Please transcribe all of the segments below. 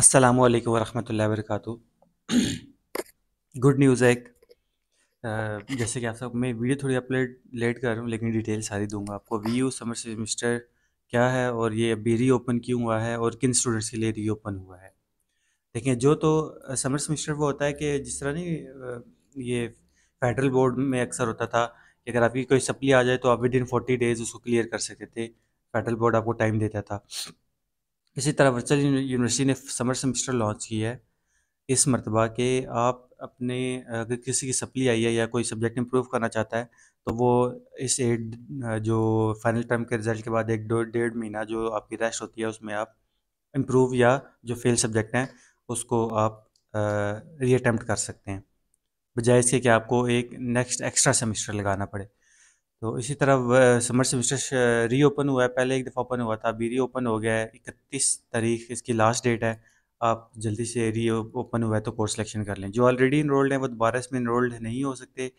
अस्सलाम वालेकुम वरहमतुल्लाहि वबरकातु गुड न्यूज़ है एक जैसे कि आप सब मैं वीडियो थोड़ी अपलोड लेट कर रहा हूँ लेकिन डिटेल सारी दूंगा आपको वी यू समर सेमिस्टर क्या है और ये अभी रीओपन क्यों हुआ है और किन स्टूडेंट्स के लिए रीओपन हुआ है देखिए जो तो समर सेमिस्टर वो होता है कि जिस तरह नहीं ये फेडरल बोर्ड में अक्सर होता था कि अगर आपकी कोई सप्ली आ जाए तो आप विद इन फोर्टी डेज़ उसको क्लियर कर सकते थे फेडरल बोर्ड आपको टाइम देता था इसी तरह वर्चुअल यूनिवर्सिटी ने समर सेमेस्टर लॉन्च किया है इस मरतबा के आप अपने अगर किसी की सप्ली आई है या कोई सब्जेक्ट इम्प्रूव करना चाहता है तो वो इस एड जो फाइनल टर्म के रिज़ल्ट के बाद एक दो डेढ़ महीना जो आपकी रेस्ट होती है उसमें आप इम्प्रूव या जो फेल सब्जेक्ट हैं उसको आप रीअटैम्प्ट कर सकते हैं बजाय इसके कि आपको एक नेक्स्ट एक्स्ट्रा सेमेस्टर लगाना पड़े तो इसी तरह समर सेमेस्टर रीओपन हुआ है पहले एक दफ़ा ओपन हुआ था अभी रीओपन हो गया है इकतीस तारीख इसकी लास्ट डेट है आप जल्दी से री ओपन हुआ है तो कोर्स सिलेक्शन कर लें जो ऑलरेडी इनरोल्ड हैं वो दोबारा इसमें इनरोल्ड नहीं हो सकते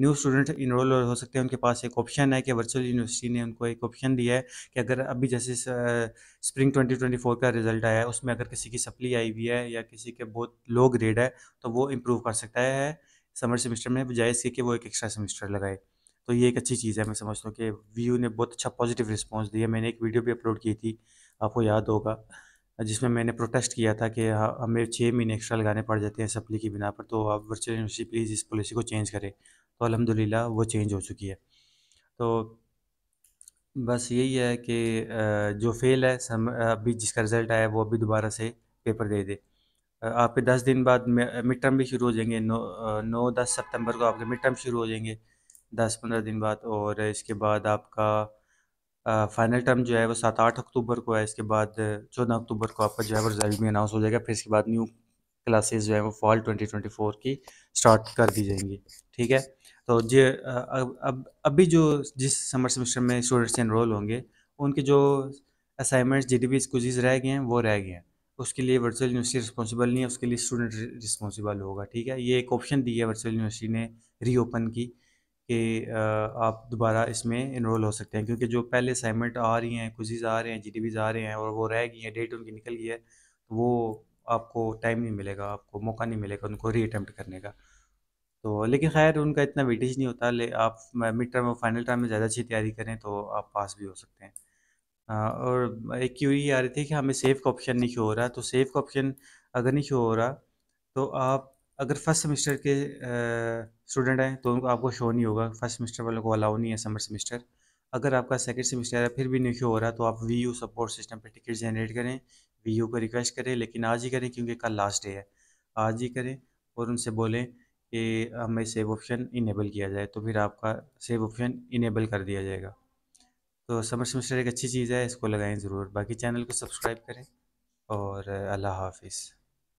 न्यू स्टूडेंट इनरोल हो सकते हैं उनके पास एक ऑप्शन है कि वर्चुअल यूनिवर्सिटी ने उनको एक ऑप्शन दिया है कि अगर अभी जैसे स्प्रिंग 2024 का रिजल्ट आया है उसमें अगर किसी की सप्ली आई हुई है या किसी के बहुत लो ग्रेड है तो वो इम्प्रूव कर सकता है समर सेमेस्टर में बजाय इसके कि वो एक एक्स्ट्रा सेमेस्टर लगाए तो ये एक अच्छी चीज़ है मैं समझता हूँ कि व्यू ने बहुत अच्छा पॉजिटिव रिस्पॉन्स दिया मैंने एक वीडियो भी अपलोड की थी आपको याद होगा जिसमें मैंने प्रोटेस्ट किया था कि हाँ, हमें छः महीने एक्स्ट्रा लगाने पड़ जाते हैं सप्ली की बिना पर तो आप वर्चुअल यूनिवर्सिटी प्लीज़ इस पॉलिसी को चेंज करें तो अलहमदिल्ला वो चेंज हो चुकी है तो बस यही है कि जो फेल है सम अभी जिसका रिज़ल्ट आया वो अभी दोबारा से पेपर दे दे आपके दस दिन बाद मिड टर्म भी शुरू हो जाएंगे नौ नौ दस सितंबर को आपके मिड टर्म शुरू हो जाएंगे दस पंद्रह दिन बाद और इसके बाद आपका फाइनल टर्म जो है वो सात आठ अक्टूबर को है इसके बाद चौदह अक्टूबर को आपका जो है वो रिजल्ट भी अनाउंस हो जाएगा फिर इसके बाद न्यू क्लासेस जो है वो फॉल ट्वेंटी ट्वेंटी फोर की स्टार्ट कर दी जाएंगी ठीक है तो जे अब अब अभी जो जिस समर सेमेस्टर में स्टूडेंट्स इनरोल होंगे उनके जो असाइनमेंट्स जी डी पी रह गए हैं वो रह गए हैं उसके लिए वर्चुअल यूनिवर्सिटी रिस्पॉन्सिबल नहीं है उसके लिए स्टूडेंट रिस्पॉन्सिबल होगा ठीक है ये एक ऑप्शन दी है वर्चुअल यूनिवर्सिटी ने रीओपन की कि आप दोबारा इसमें इनरोल हो सकते हैं क्योंकि जो पहले असाइनमेंट आ रही हैं कुजीज़ आ रहे हैं जी आ रहे हैं और वो रह गई हैं डेट उनकी निकल गई है तो वो आपको टाइम नहीं मिलेगा आपको मौका नहीं मिलेगा उनको री अटैम्प्ट करने का तो लेकिन खैर उनका इतना वेटेज नहीं होता ले आप मिड टर्म और फाइनल टर्म में ज़्यादा अच्छी तैयारी करें तो आप पास भी हो सकते हैं आ, और एक क्यूरी आ रही थी कि हमें सेफ का ऑप्शन नहीं शो हो रहा तो सेफ़ का ऑप्शन अगर नहीं शो हो रहा तो आप अगर फर्स्ट सेमेस्टर के स्टूडेंट हैं तो उनको आपको शो नहीं होगा फर्स्ट सेमेस्टर वालों को अलाउ नहीं है समर सेमेस्टर अगर आपका सेकेंड सेमेस्टर है फिर भी नहीं शो हो रहा तो आप वी यू सपोर्ट सिस्टम पर टिकट जनरेट करें वी यू को रिक्वेस्ट करें लेकिन आज ही करें क्योंकि कल लास्ट डे है आज ही करें और उनसे बोलें कि हमें सेव ऑप्शन इनेबल किया जाए तो फिर आपका सेव ऑप्शन इनेबल कर दिया जाएगा तो समर सेमेस्टर एक अच्छी चीज़ है इसको लगाएं ज़रूर बाकी चैनल को सब्सक्राइब करें और अल्लाह हाफिज़